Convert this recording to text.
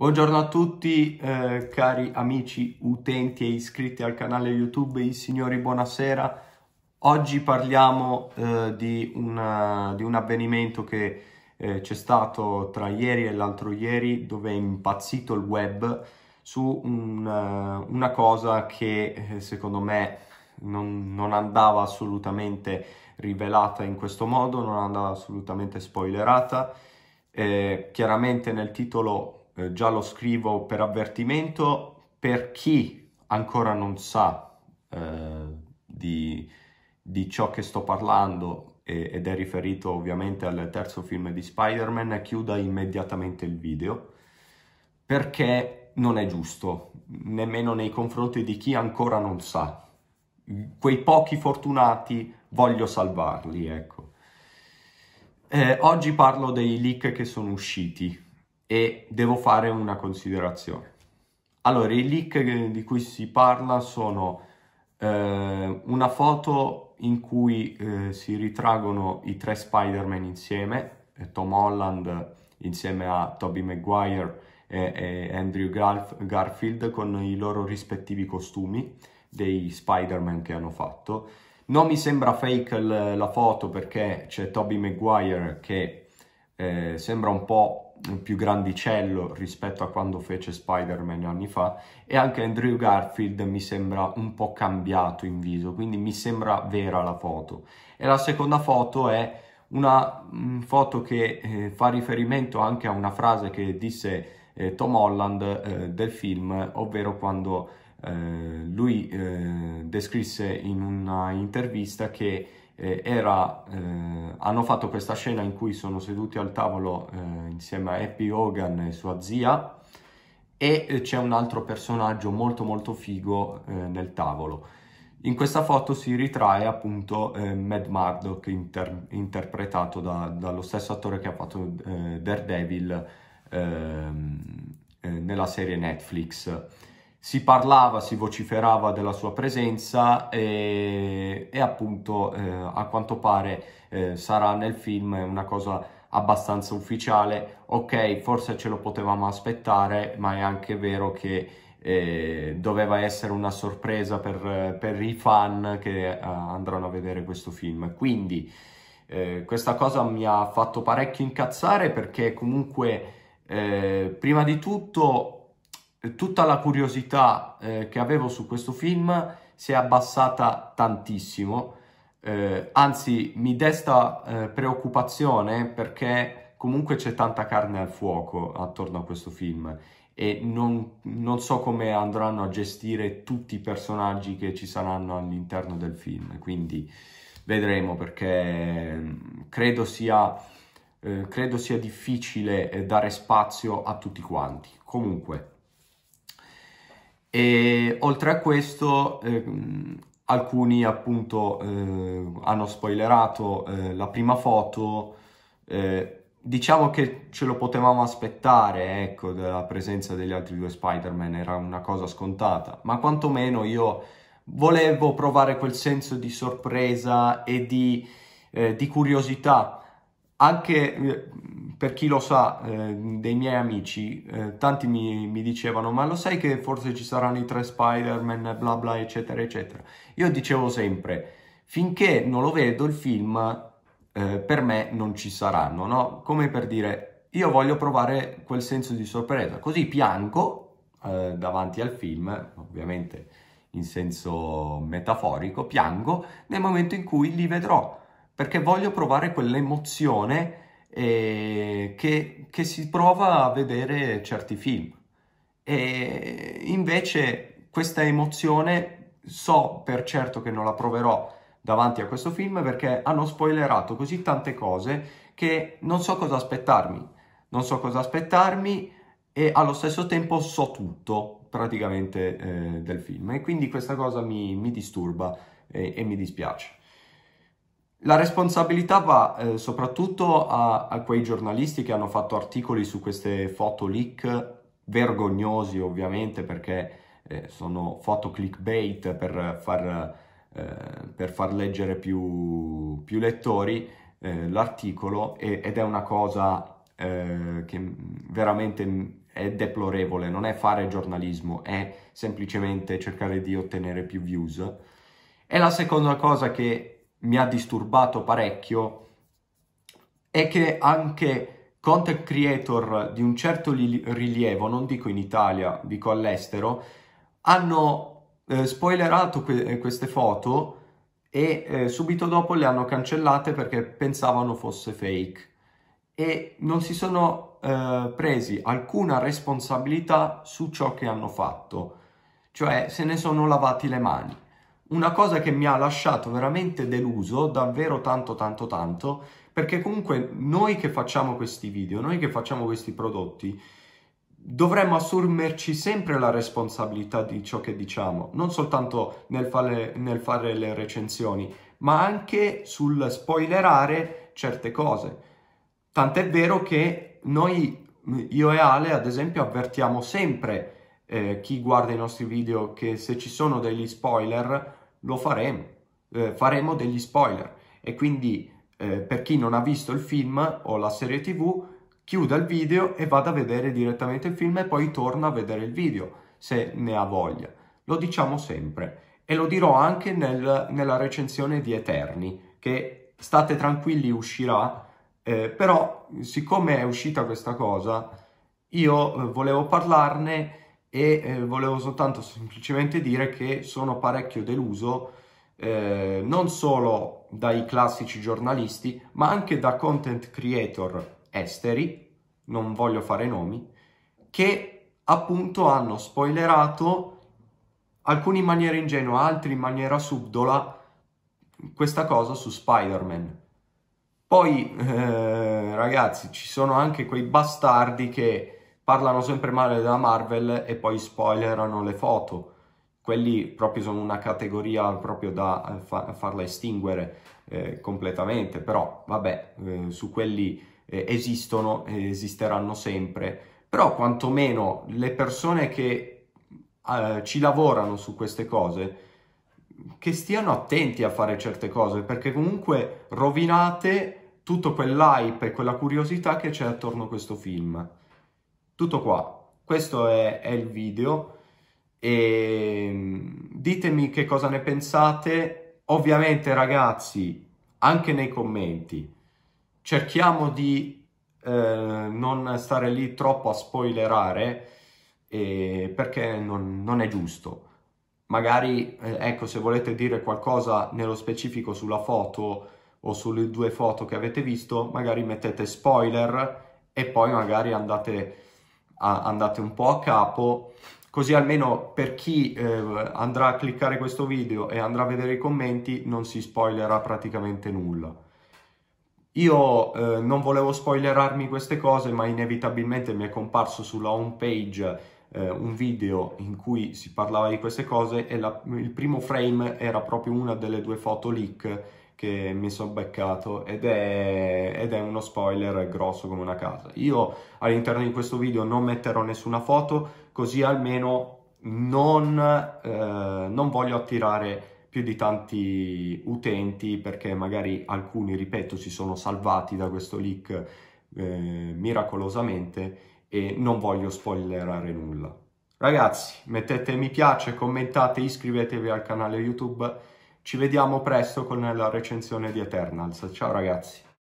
Buongiorno a tutti eh, cari amici utenti e iscritti al canale YouTube I Signori Buonasera. Oggi parliamo eh, di, una, di, un avvenimento che eh, c'è stato tra ieri e l'altro ieri dove è impazzito il web su un, eh, una cosa che eh, secondo me non, non andava assolutamente rivelata in questo modo, non andava assolutamente spoilerata. Eh, chiaramente nel titolo eh, già lo scrivo per avvertimento per chi ancora non sa eh, di, di, ciò che sto parlando e, ed è riferito ovviamente al terzo film di Spider-Man, chiuda immediatamente il video perché non è giusto, nemmeno nei confronti di chi ancora non sa. Quei pochi fortunati voglio salvarli, ecco. Eh, oggi parlo dei leak che sono usciti e devo fare una considerazione. Allora, i leak di cui si parla sono eh, una foto in cui eh, si ritraggono i tre Spider-Man insieme, eh, Tom Holland insieme a Tobey Maguire e, e Andrew Garf- Garfield con i loro rispettivi costumi dei Spider-Man che hanno fatto. Non mi sembra fake l- la foto perché c'è Tobey Maguire che eh, sembra un po' più grandicello rispetto a quando fece Spider-Man anni fa e anche Andrew Garfield mi sembra un po' cambiato in viso, quindi mi sembra vera la foto. E la seconda foto è una mh, mm, foto che eh, fa riferimento anche a una frase che disse eh, Tom Holland eh, del film, ovvero quando eh, lui eh, descrisse in una intervista che eh, era, eh, hanno fatto questa scena in cui sono seduti al tavolo eh, insieme a Happy Hogan e sua zia e c'è un altro personaggio molto molto figo eh, nel tavolo. In questa foto si ritrae appunto eh, Mad Murdock inter- interpretato da, dallo stesso attore che ha fatto eh, Daredevil ehm, nella serie Netflix si parlava, si vociferava della sua presenza e, e appunto eh, a quanto pare eh, sarà nel film una cosa abbastanza ufficiale. Ok, forse ce lo potevamo aspettare, ma è anche vero che eh, doveva essere una sorpresa per, per i fan che eh, andranno a vedere questo film. Quindi eh, questa cosa mi ha fatto parecchio incazzare perché comunque eh, prima di tutto tutta la curiosità eh, che avevo su questo film si è abbassata tantissimo, eh, anzi mi desta eh, preoccupazione perché comunque c'è tanta carne al fuoco attorno a questo film e non, non, so come andranno a gestire tutti i personaggi che ci saranno all'interno del film, quindi vedremo perché mm, credo sia, eh, credo sia difficile eh, dare spazio a tutti quanti. Comunque, e oltre a questo, ehm, alcuni appunto eh, hanno spoilerato eh, la prima foto. Eh, diciamo che ce lo potevamo aspettare, ecco, della presenza degli altri due Spider-Man, era una cosa scontata, ma quantomeno io volevo provare quel senso di sorpresa e di, eh, di curiosità anche eh, per chi lo sa eh, dei miei amici, eh, tanti mi, mi, dicevano ma lo sai che forse ci saranno i tre Spider-Man bla bla eccetera eccetera. Io dicevo sempre finché non lo vedo il film eh, per me non ci saranno, no? Come per dire io voglio provare quel senso di sorpresa, così pianco eh, davanti al film, ovviamente in senso metaforico, piango nel momento in cui li vedrò perché voglio provare quell'emozione eh, che, che, si prova a vedere certi film. E invece questa emozione so per certo che non la proverò davanti a questo film perché hanno spoilerato così tante cose che non so cosa aspettarmi. Non so cosa aspettarmi e allo stesso tempo so tutto praticamente eh, del film e quindi questa cosa mi, mi disturba e, eh, e mi dispiace. La responsabilità va eh, soprattutto a, a, quei giornalisti che hanno fatto articoli su queste foto leak, vergognosi ovviamente perché eh, sono foto clickbait per far, eh, per far leggere più, più lettori eh, l'articolo ed è una cosa eh, che veramente è deplorevole, non è fare giornalismo, è semplicemente cercare di ottenere più views. E la seconda cosa che mi ha disturbato parecchio è che anche content creator di un certo rilievo, non dico in Italia, dico all'estero, hanno eh, spoilerato que- eh, queste foto e eh, subito dopo le hanno cancellate perché pensavano fosse fake e non si sono eh, presi alcuna responsabilità su ciò che hanno fatto, cioè se ne sono lavati le mani una cosa che mi ha lasciato veramente deluso, davvero tanto tanto tanto, perché comunque noi che facciamo questi video, noi che facciamo questi prodotti, dovremmo assumerci sempre la responsabilità di ciò che diciamo, non soltanto nel fare, nel fare le recensioni, ma anche sul spoilerare certe cose. Tant'è vero che noi, io e Ale, ad esempio, avvertiamo sempre eh, chi guarda i nostri video che se ci sono degli spoiler lo faremo, eh, faremo degli spoiler e quindi eh, per chi non ha visto il film o la serie tv chiuda il video e vada a vedere direttamente il film e poi torna a vedere il video se ne ha voglia. Lo diciamo sempre e lo dirò anche nel, nella recensione di Eterni che state tranquilli uscirà, eh, però siccome è uscita questa cosa io eh, volevo parlarne e eh, volevo soltanto semplicemente dire che sono parecchio deluso eh, non solo dai classici giornalisti ma anche da content creator esteri, non voglio fare nomi, che appunto hanno spoilerato alcuni in maniera ingenua, altri in maniera subdola questa cosa su Spider-Man. Poi eh, ragazzi ci sono anche quei bastardi che parlano sempre male della Marvel e poi spoilerano le foto. Quelli proprio sono una categoria proprio da eh, fa- farla estinguere eh, completamente, però vabbè, eh, su quelli eh, esistono e esisteranno sempre. Però quantomeno le persone che eh, ci lavorano su queste cose, che stiano attenti a fare certe cose, perché comunque rovinate tutto quell'hype e quella curiosità che c'è attorno a questo film. Tutto qua, questo è, è il video e ehm, ditemi che cosa ne pensate. Ovviamente ragazzi, anche nei commenti, cerchiamo di eh, non stare lì troppo a spoilerare eh, perché non, non, è giusto. Magari, eh, ecco, se volete dire qualcosa nello specifico sulla foto o sulle due foto che avete visto, magari mettete spoiler e poi magari andate andate un po' a capo, così almeno per chi eh, andrà a cliccare questo video e andrà a vedere i commenti non si spoilerà praticamente nulla. Io eh, non volevo spoilerarmi queste cose, ma inevitabilmente mi è comparso sulla home page eh, un video in cui si parlava di queste cose e la, il primo frame era proprio una delle due foto leak che mi sono beccato ed è, ed è, uno spoiler grosso come una casa. Io all'interno di questo video non metterò nessuna foto, così almeno non, eh, non voglio attirare più di tanti utenti perché magari alcuni, ripeto, si sono salvati da questo leak eh, miracolosamente e non voglio spoilerare nulla. Ragazzi, mettete mi piace, commentate, iscrivetevi al canale YouTube ci vediamo presto con la recensione di Eternals. Ciao ragazzi!